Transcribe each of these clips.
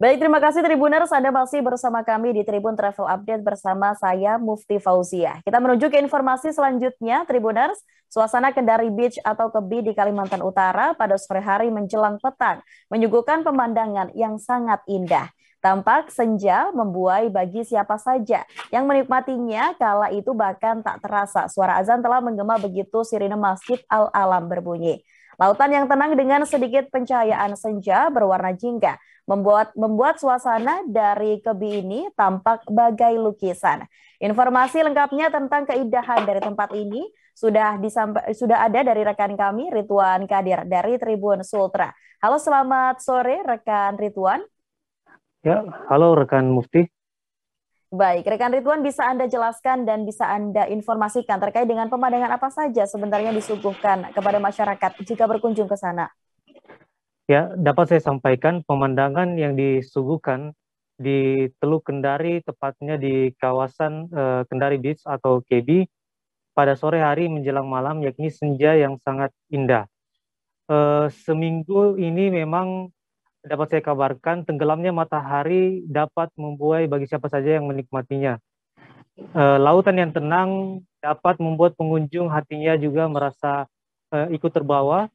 Baik, terima kasih Tribuners. Anda masih bersama kami di Tribun Travel Update bersama saya Mufti Fauzia. Kita menuju ke informasi selanjutnya, Tribuners. Suasana Kendari Beach atau Kebi di Kalimantan Utara pada sore hari menjelang petang menyuguhkan pemandangan yang sangat indah. Tampak senja membuai bagi siapa saja yang menikmatinya kala itu bahkan tak terasa suara azan telah menggema begitu sirine masjid Al-Alam berbunyi. Lautan yang tenang dengan sedikit pencahayaan senja berwarna jingga membuat membuat suasana dari kebi ini tampak bagai lukisan. Informasi lengkapnya tentang keindahan dari tempat ini sudah disampa- sudah ada dari rekan kami Rituan Kadir dari Tribun Sultra. Halo selamat sore rekan Rituan. Ya, halo rekan Mufti. Baik, rekan Ridwan bisa Anda jelaskan dan bisa Anda informasikan terkait dengan pemandangan apa saja sebenarnya disuguhkan kepada masyarakat jika berkunjung ke sana? Ya, dapat saya sampaikan pemandangan yang disuguhkan di Teluk Kendari, tepatnya di kawasan eh, Kendari Beach atau KB, pada sore hari menjelang malam, yakni senja yang sangat indah. Eh, seminggu ini memang dapat saya kabarkan tenggelamnya matahari dapat membuai bagi siapa saja yang menikmatinya. E, lautan yang tenang dapat membuat pengunjung hatinya juga merasa e, ikut terbawa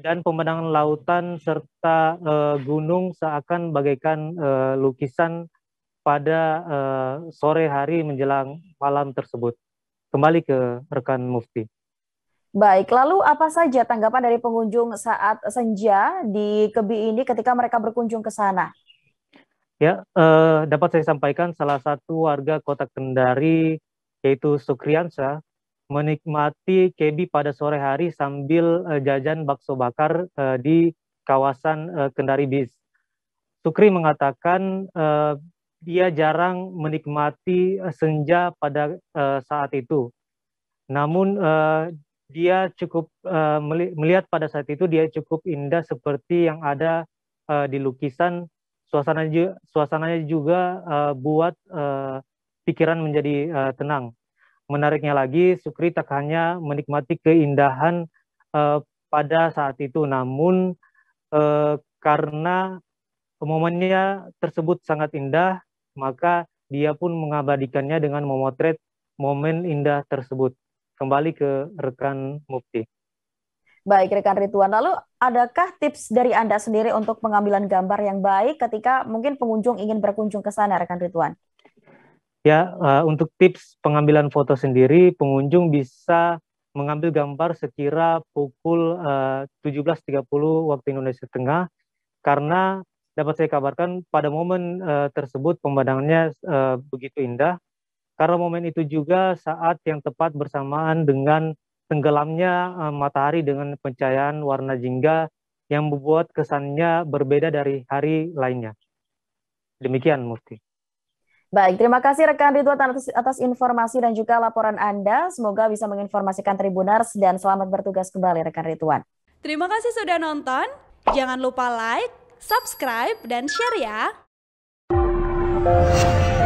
dan pemandangan lautan serta e, gunung seakan bagaikan e, lukisan pada e, sore hari menjelang malam tersebut. Kembali ke rekan Mufti. Baik, lalu apa saja tanggapan dari pengunjung saat senja di Kebi ini ketika mereka berkunjung ke sana? Ya, eh, dapat saya sampaikan salah satu warga kota Kendari yaitu Sukriansa menikmati Kebi pada sore hari sambil eh, jajan bakso bakar eh, di kawasan eh, Kendari Bis. Sukri mengatakan eh, dia jarang menikmati eh, senja pada eh, saat itu. Namun eh, dia cukup uh, melihat pada saat itu dia cukup indah seperti yang ada uh, di lukisan suasana juga, suasananya juga uh, buat uh, pikiran menjadi uh, tenang. Menariknya lagi Sukri tak hanya menikmati keindahan uh, pada saat itu namun uh, karena momennya tersebut sangat indah maka dia pun mengabadikannya dengan memotret momen indah tersebut kembali ke rekan Mufti. Baik, rekan Rituan. Lalu, adakah tips dari Anda sendiri untuk pengambilan gambar yang baik ketika mungkin pengunjung ingin berkunjung ke sana, rekan Rituan? Ya, uh, untuk tips pengambilan foto sendiri, pengunjung bisa mengambil gambar sekira pukul eh, uh, 17.30 waktu Indonesia Tengah, karena dapat saya kabarkan pada momen uh, tersebut pemandangannya uh, begitu indah karena momen itu juga saat yang tepat bersamaan dengan tenggelamnya uh, matahari dengan pencahayaan warna jingga yang membuat kesannya berbeda dari hari lainnya. Demikian Mufti. Baik, terima kasih rekan Ridwan atas, atas informasi dan juga laporan Anda. Semoga bisa menginformasikan Tribunars dan selamat bertugas kembali rekan Ridwan. Terima kasih sudah nonton. Jangan lupa like, subscribe, dan share ya.